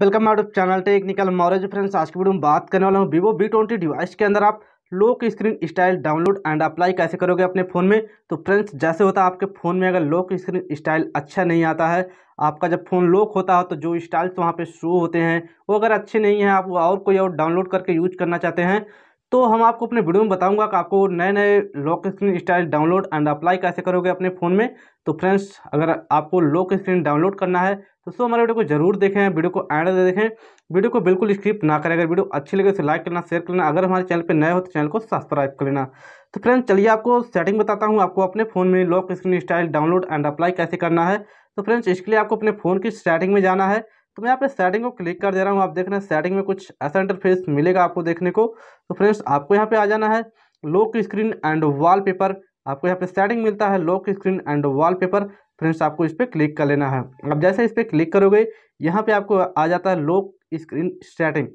welcome our channel technical मॉरेज friends आज की वीडियो में बात करने वाला हूँ वीवो बी ट्वेंटी डिवाइस के अंदर आप lock screen style download and apply कैसे करोगे अपने फ़ोन में तो फ्रेंड्स जैसे होता है आपके फ़ोन में अगर लॉक स्क्रीन स्टाइल अच्छा नहीं आता है आपका जब फ़ोन लॉक होता है हो, तो जो स्टाइल्स वहाँ पे शो होते हैं वो अगर अच्छे नहीं हैं आप और कोई और डाउनलोड करके यूज करना चाहते हैं तो हम आपको अपने वीडियो में बताऊंगा कि आपको नए नए lock screen style download and apply कैसे करोगे अपने फ़ोन में तो फ्रेंड्स अगर आपको लॉक स्क्रीन डाउनलोड करना है तो सो हमारे वीडियो को जरूर देखें वीडियो को एंड दे देखें वीडियो को बिल्कुल स्क्रिप्ट ना करें अगर वीडियो अच्छी लगे तो लाइक करना शेयर करना अगर हमारे चैनल पर नए हो तो चैनल को सब्सक्राइब कर लेना तो फ्रेंड्स चलिए आपको सेटिंग बताता हूँ आपको अपने फ़ोन में lock screen style download and apply कैसे करना है तो फ्रेंड्स इसके लिए आपको अपने फ़ोन की सेटिंग में जाना है तो मैं यहाँ पे सेटिंग को क्लिक कर दे रहा हूँ आप देख रहे हैं सेटिंग में कुछ ऐसा इंटरफेस मिलेगा आपको देखने को तो फ्रेंड्स आपको यहाँ पे आ जाना है लॉक स्क्रीन एंड पेपर आपको यहाँ पे सेटिंग मिलता है lock screen and paper friends आपको इस पर क्लिक कर लेना है अब जैसे इस पर क्लिक करोगे यहाँ पे आपको आ जाता है लॉक स्क्रीन सेटिंग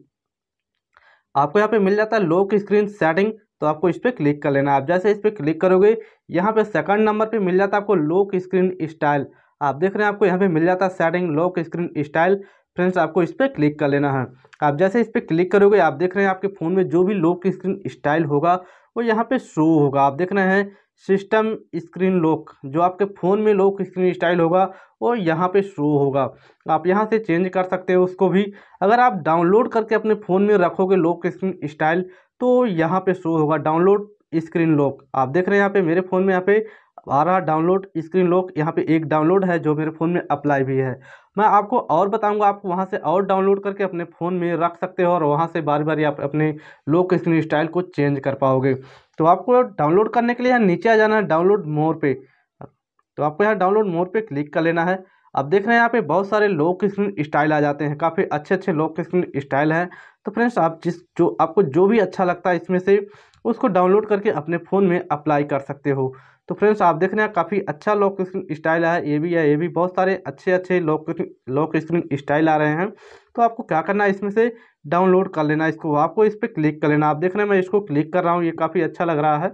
आपको यहाँ पे मिल जाता है लॉक स्क्रीन सेटिंग तो आपको इस पर क्लिक कर लेना है आप जैसे इस पर क्लिक करोगे यहाँ पे सेकंड नंबर पे मिल जाता है आपको लॉक स्क्रीन स्टाइल आप देख रहे हैं आपको यहाँ पे मिल जाता है setting lock screen style friends आपको इस पर क्लिक कर लेना है आप जैसे इस पर क्लिक करोगे आप देख रहे हैं आपके फ़ोन में जो भी लॉक स्क्रीन स्टाइल होगा वो यहाँ पे शो होगा आप देख रहे हैं सिस्टम स्क्रीन लॉक जो आपके फ़ोन में लॉक स्क्रीन स्टाइल होगा वो यहाँ पे शो होगा आप यहाँ से चेंज कर सकते हो उसको भी अगर आप डाउनलोड करके अपने फ़ोन में रखोगे लॉक स्क्रीन स्टाइल तो यहाँ पे शो होगा डाउनलोड स्क्रीन लॉक आप देख रहे हैं यहाँ पे मेरे फ़ोन में यहाँ पे आ रहा डाउनलोड स्क्रीन लॉक यहाँ पे एक डाउनलोड है जो मेरे फ़ोन में अप्लाई भी है मैं आपको और बताऊंगा आप वहाँ से और डाउनलोड करके अपने फ़ोन में रख सकते हो और वहाँ से बार बार आप अपने लॉक स्क्रीन स्टाइल को चेंज कर पाओगे तो आपको डाउनलोड करने के लिए यहाँ नीचे आ जाना है डाउनलोड मोर पे तो आपको यहाँ डाउनलोड मोर पे क्लिक कर लेना है अब देख रहे हैं यहाँ पे बहुत सारे लोक स्क्रीन स्टाइल आ जाते हैं काफ़ी अच्छे अच्छे लोक स्क्रीन स्टाइल हैं तो फ्रेंड्स आप जिस जो आपको जो भी अच्छा लगता है इसमें से उसको डाउनलोड करके अपने फ़ोन में अप्लाई कर सकते हो तो फ्रेंड्स आप देख रहे हैं काफ़ी अच्छा लॉक स्क्रीन स्टाइल है ये भी है ये भी बहुत सारे अच्छे अच्छे लॉक लॉक स्क्रीन स्टाइल आ रहे हैं तो आपको क्या करना है इसमें से डाउनलोड कर लेना इसको आपको इस पर क्लिक कर लेना आप देख रहे हैं मैं इसको क्लिक कर रहा हूँ ये काफ़ी अच्छा लग रहा है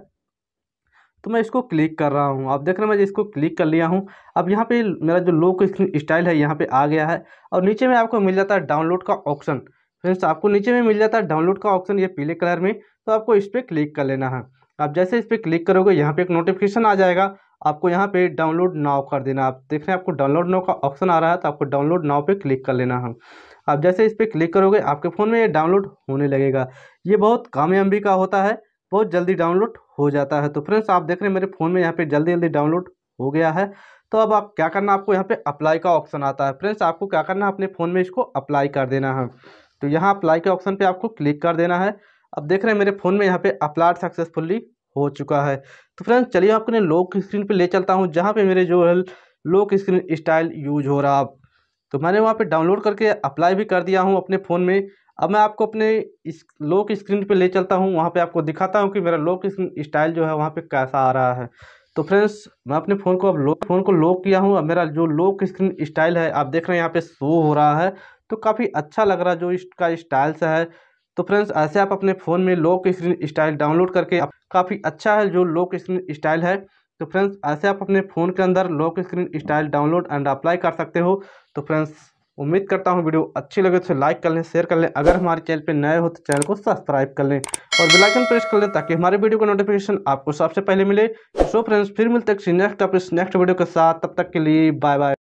तो मैं इसको क्लिक कर रहा हूँ आप देख रहे हैं मैं इसको क्लिक कर लिया हूँ अब यहाँ पे मेरा जो लोक स्टाइल है यहाँ पे आ गया है और नीचे में आपको मिल जाता है डाउनलोड का ऑप्शन फ्रेंड्स आपको नीचे में मिल जाता है डाउनलोड का ऑप्शन ये पीले कलर में तो आपको इस पर क्लिक कर लेना है आप जैसे इस पर क्लिक करोगे यहाँ पर एक नोटिफिकेशन आ जाएगा आपको यहाँ पर डाउनलोड नाव कर देना आप देख रहे हैं आपको डाउनलोड नाव का ऑप्शन आ रहा है तो आपको डाउनलोड नाव पर क्लिक कर लेना है आप जैसे इस पर क्लिक करोगे आपके फ़ोन में ये डाउनलोड होने लगेगा ये बहुत कामयाबी का होता है बहुत जल्दी डाउनलोड हो जाता है तो फ्रेंड्स आप देख रहे हैं मेरे फ़ोन में यहाँ पे जल्दी जल्दी डाउनलोड हो गया है तो अब आप क्या करना आपको यहाँ पे अप्लाई का ऑप्शन आता है फ्रेंड्स आपको क्या करना है अपने फ़ोन में इसको अप्लाई कर देना है तो यहाँ अप्लाई के ऑप्शन पर आपको क्लिक कर देना है अब देख रहे हैं मेरे फ़ोन में यहाँ पर अप्लाइड सक्सेसफुल्ली हो चुका है तो फ्रेंड्स चलिए आपको लोक स्क्रीन पर ले चलता हूँ जहाँ पर मेरे जो है लोक स्क्रीन स्टाइल यूज हो रहा तो मैंने वहाँ पे डाउनलोड करके अप्लाई भी कर दिया हूँ अपने फ़ोन में अब मैं आपको अपने इस लॉक स्क्रीन पे ले चलता हूँ वहाँ पे आपको दिखाता हूँ कि मेरा लॉक स्टाइल जो है वहाँ पे कैसा आ रहा है तो फ्रेंड्स मैं अपने फ़ोन को अब लॉक फ़ोन को लॉक किया हूँ अब मेरा जो लॉक स्क्रीन स्टाइल है आप देख रहे हैं यहाँ पे शो हो रहा है तो काफ़ी अच्छा लग रहा है जो इसका स्टाइल सा है तो फ्रेंड्स ऐसे आप अपने फ़ोन में लॉक स्क्रीन स्टाइल डाउनलोड करके काफ़ी अच्छा है जो लॉक स्क्रीन स्टाइल है तो फ्रेंड्स ऐसे आप अपने फ़ोन के अंदर lock screen style download and apply कर सकते हो तो फ्रेंड्स उम्मीद करता हूँ वीडियो अच्छी लगे तो लाइक कर लें शेयर कर लें अगर हमारे चैनल पर नए हो तो चैनल को सब्सक्राइब कर लें और बेलाइकन प्रेस कर लें ताकि हमारे वीडियो का नोटिफिकेशन आपको सबसे पहले मिले तो सो फ्रेंड्स फिर मिलते नेक्स्ट अपने नेक्स्ट वीडियो के साथ तब तक के लिए बाय बाय